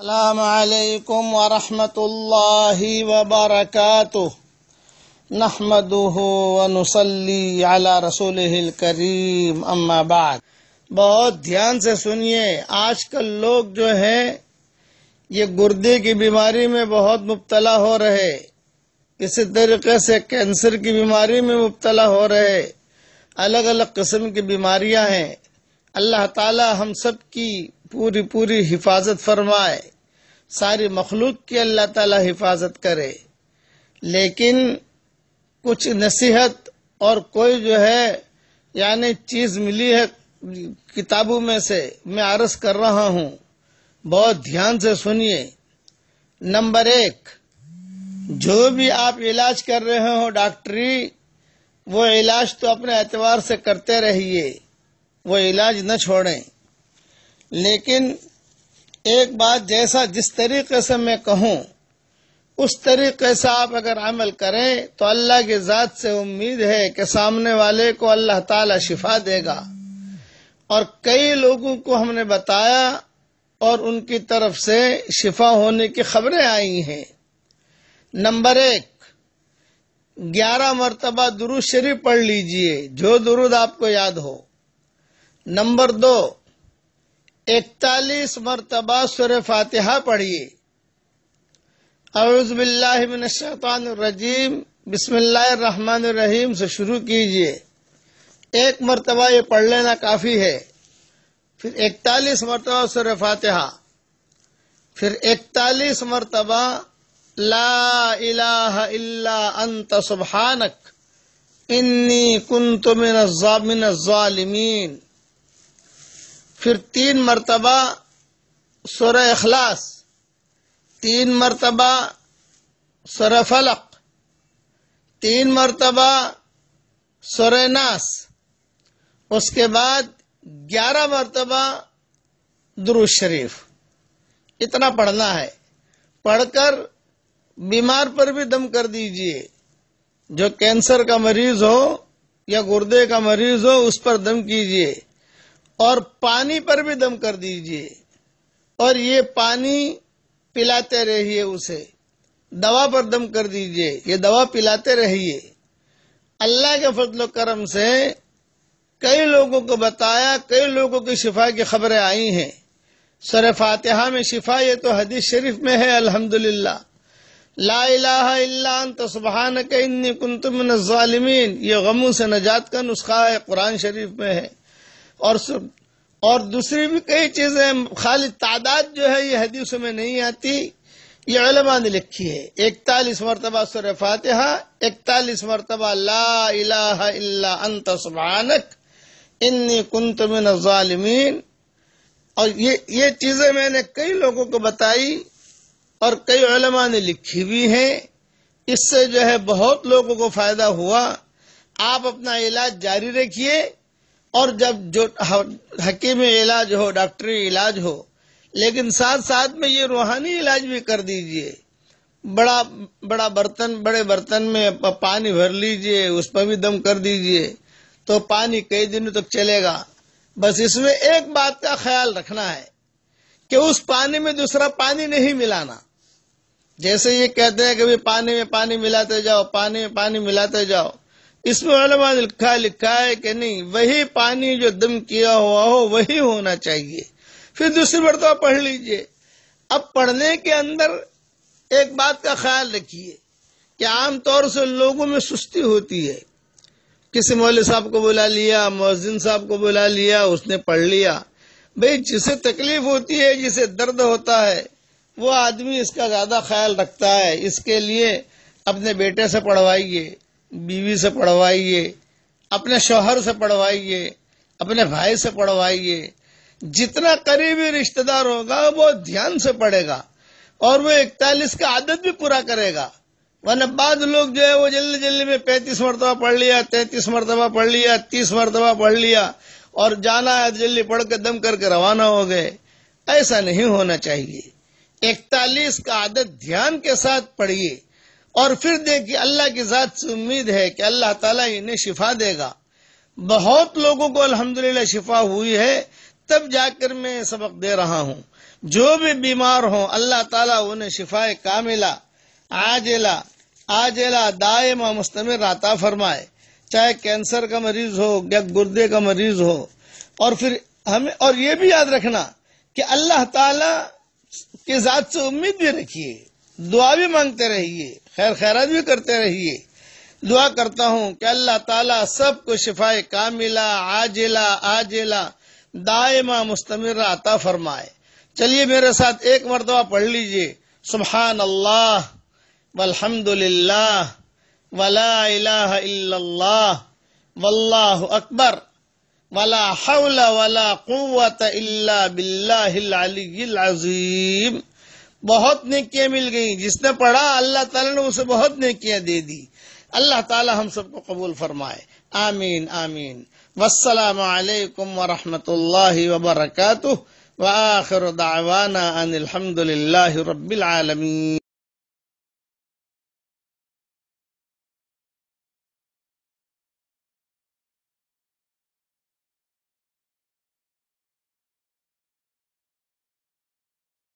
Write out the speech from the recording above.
السلام عليكم ورحمة الله وبركاته نحمده ونصلي على رسوله الكريم أما بعد बहुत ध्यान से सुनिए आज कल लोग जो है ये गुर्दे की बीमारी में बहुत मुबतला हो रहे इसी तरीके से कैंसर की बीमारी में मुबतला हो रहे अलग अलग किस्म की बीमारियां हैं अल्लाह ताला हम सब की पूरी पूरी हिफाजत फरमाए सारी मखलूक की अल्लाह ताला हिफाजत करे लेकिन कुछ नसीहत और कोई जो है यानी चीज़ मिली है किताबों में से मैं आरस कर रहा हूँ बहुत ध्यान से सुनिए नंबर एक जो भी आप इलाज कर रहे हो डॉक्टरी वो इलाज तो अपने एतवार से करते रहिए वो इलाज न छोड़ें लेकिन एक बात जैसा जिस तरीके से मैं कहूँ उस तरीके से आप अगर अमल करें तो अल्लाह की ज़ात से उम्मीद है कि सामने वाले को अल्लाह ताला शिफा देगा और कई लोगों को हमने बताया और उनकी तरफ से शिफा होने की खबरें आई हैं नंबर एक ग्यारह मरतबा दुरुद शरीफ पढ़ लीजिए जो दुरुद आपको याद हो नंबर दो इकतालीस मरतबा सुर फातिहा पढ़िए अवज़बिल्लाशैतानरजीम बिसमीम से शुरू कीजिए एक मरतबा ये पढ़ लेना काफ़ी है फिर इकतालीस मरतबा सुर फातिहा फिर इकतालीस मरतबा ला अंत सुबहानक इन्नी कुन तुमिन ज़ालिमीन फिर तीन मरतबा सर अखलास तीन मरतबा सर फलक तीन मरतबा सर नास उसके बाद ग्यारह मरतबा दुरुज शरीफ इतना पढ़ना है पढ़कर बीमार पर भी दम कर दीजिए जो कैंसर का मरीज हो या गुर्दे का मरीज हो उस पर दम कीजिए और पानी पर भी दम कर दीजिए और ये पानी पिलाते रहिए उसे दवा पर दम कर दीजिए ये दवा पिलाते रहिए अल्लाह के फजल करम से कई लोगों को बताया कई लोगों की शिफा की खबरें आई हैं सर फातहा में शिफा ये तो हदीस शरीफ में है अल्हम्दुलिल्लाह ला इलाहा इल्ला अंत सुबहानक इन्नी कुंतुम ये गमों से नजात का नुस्खा है कुरान शरीफ में है और सुन और दूसरी भी कई चीजें खाली तादाद जो है ये हदीस में नहीं आती ये अलमा ने लिखी है इकतालीस मरतबा सुर फातहा इकतालीस मरतबा ला अंत सुबहानक इन्नी कुंत मिन नजालमीन और ये ये चीजें मैंने कई लोगों को बताई और कई अलमा ने लिखी भी है इससे जो है बहुत लोगों को फायदा हुआ आप अपना इलाज जारी रखिए और जब जो हकीम इलाज हो डॉक्टरी इलाज हो लेकिन साथ साथ में ये रूहानी इलाज भी कर दीजिए बड़ा बड़ा बर्तन बड़े बर्तन में पानी भर लीजिए उस पर भी दम कर दीजिए तो पानी कई दिनों तक चलेगा बस इसमें एक बात का ख्याल रखना है कि उस पानी में दूसरा पानी नहीं मिलाना जैसे ये कहते हैं कि भाई पानी में पानी मिलाते जाओ पानी में पानी मिलाते जाओ इसमें वलमा ने लिखा लिखा है कि नहीं वही पानी जो दम किया हुआ हो वही होना चाहिए फिर दूसरी बार आप पढ़ लीजिए अब पढ़ने के अंदर एक बात का ख्याल रखिए कि आमतौर से लोगों में सुस्ती होती है किसी मौल साहब को बुला लिया मोजिन साहब को बुला लिया उसने पढ़ लिया भाई जिसे तकलीफ होती है जिसे दर्द होता है वो आदमी इसका ज्यादा ख्याल रखता है इसके लिए अपने बेटे से पढ़वाइए बीवी से पढ़वाइए अपने शोहर से पढ़वाइए अपने भाई से पढ़वाइए जितना करीबी रिश्तेदार होगा वो ध्यान से पढ़ेगा और वो इकतालीस का आदत भी पूरा करेगा वरना बाद लोग जो है वो जल्दी जल्दी में पैंतीस मरतबा पढ़ लिया तैतीस मरतबा पढ़ लिया तीस मरतबा पढ़ लिया और जाना है जल्दी पढ़ के दम करके रवाना हो गए ऐसा नहीं होना चाहिए इकतालीस का आदत ध्यान के साथ पढ़िए और फिर देखिए अल्लाह की ज़ात से उम्मीद है कि अल्लाह ताला इन्हें शिफा देगा बहुत लोगों को अल्हम्दुलिल्लाह शिफा हुई है तब जाकर मैं सबक दे रहा हूँ जो भी बीमार हों अल्लाह ताला उन्हें शिफाए कामिला आजेला आजिला दायमा मुस्तमिर राता फरमाए चाहे कैंसर का मरीज हो या गुर्दे का मरीज हो और फिर हमें और ये भी याद रखना कि अल्लाह ताला के ज़ात से उम्मीद भी रखिए दुआ भी मांगते रहिए खैर खैरत भी करते रहिए दुआ करता हूँ कि अल्लाह ताला सबको शिफाए कामिला आजिला आजिला दायमा मुस्तमर अता फरमाए चलिए मेरे साथ एक मरतबा पढ़ लीजिए सुबहान अल्लाह वल्हम्दुलिल्लाह वला इलाह इल्लल्लाह वल्लाहु अकबर वला हौला वला कुव्वत इल्ला बिल्लाहिल अलील अजीम बहुत नेकियां मिल गई जिसने पढ़ा अल्लाह ताला ने उसे बहुत नेकियां दे दी अल्लाह ताला हम सबको कबूल फरमाए आमीन आमीन वालेकुम व रहमतुल्लाहि व व आखिर दावाना अनिल हमदुलिल्लाहि रब्बिल आलमीन